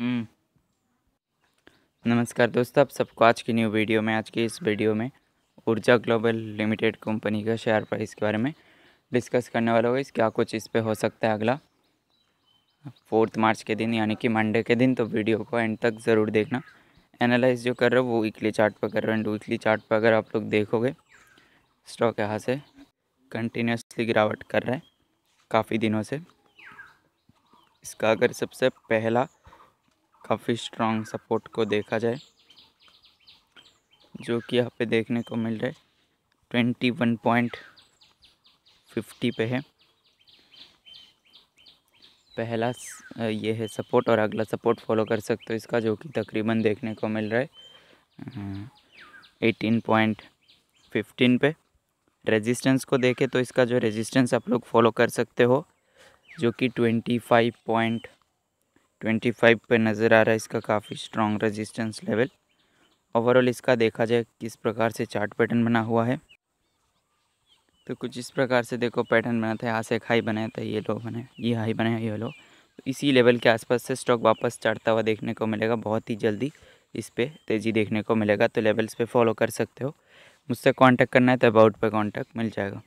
हम्म। नमस्कार दोस्तों आप सबको आज की न्यू वीडियो में आज की इस वीडियो में ऊर्जा ग्लोबल लिमिटेड कंपनी का शेयर प्राइस के बारे में डिस्कस करने वाला होगा इस क्या कुछ इस पर हो सकता है अगला फोर्थ मार्च के दिन यानी कि मंडे के दिन तो वीडियो को एंड तक ज़रूर देखना एनालाइज जो कर रहे हो वो वीकली चार्ट पर कर रहे हो एंड वीकली चार्ट पर अगर आप लोग देखोगे स्टॉक यहाँ से कंटिन्यूसली गिरावट कर रहा है काफ़ी दिनों से इसका अगर सबसे पहला काफ़ी स्ट्रॉन्ग सपोर्ट को देखा जाए जो कि यहाँ पे देखने को मिल रहा है ट्वेंटी वन पॉइंट फिफ्टी पे है पहला ये है सपोर्ट और अगला सपोर्ट फॉलो कर सकते हो इसका जो कि तकरीबन देखने को मिल रहा है एटीन पॉइंट फिफ्टीन पे रेजिस्टेंस को देखें तो इसका जो रेजिस्टेंस आप लोग फॉलो कर सकते हो जो कि twenty five point twenty five पर नज़र आ रहा है इसका काफ़ी स्ट्रॉन्ग रेजिस्टेंस लेवल ओवरऑल इसका देखा जाए किस प्रकार से चार्ट पैटर्न बना हुआ है तो कुछ इस प्रकार से देखो पैटर्न बना था यहाँ से एक हाई बनाया था ये लो बने ये हाई बनाया ये लो तो इसी लेवल के आसपास से स्टॉक वापस चढ़ता हुआ देखने को मिलेगा बहुत ही जल्दी इस पर तेज़ी देखने को मिलेगा तो लेवल्स पर फॉलो कर सकते हो मुझसे कॉन्टैक्ट करना है तो अबाउट पर कॉन्टैक्ट मिल जाएगा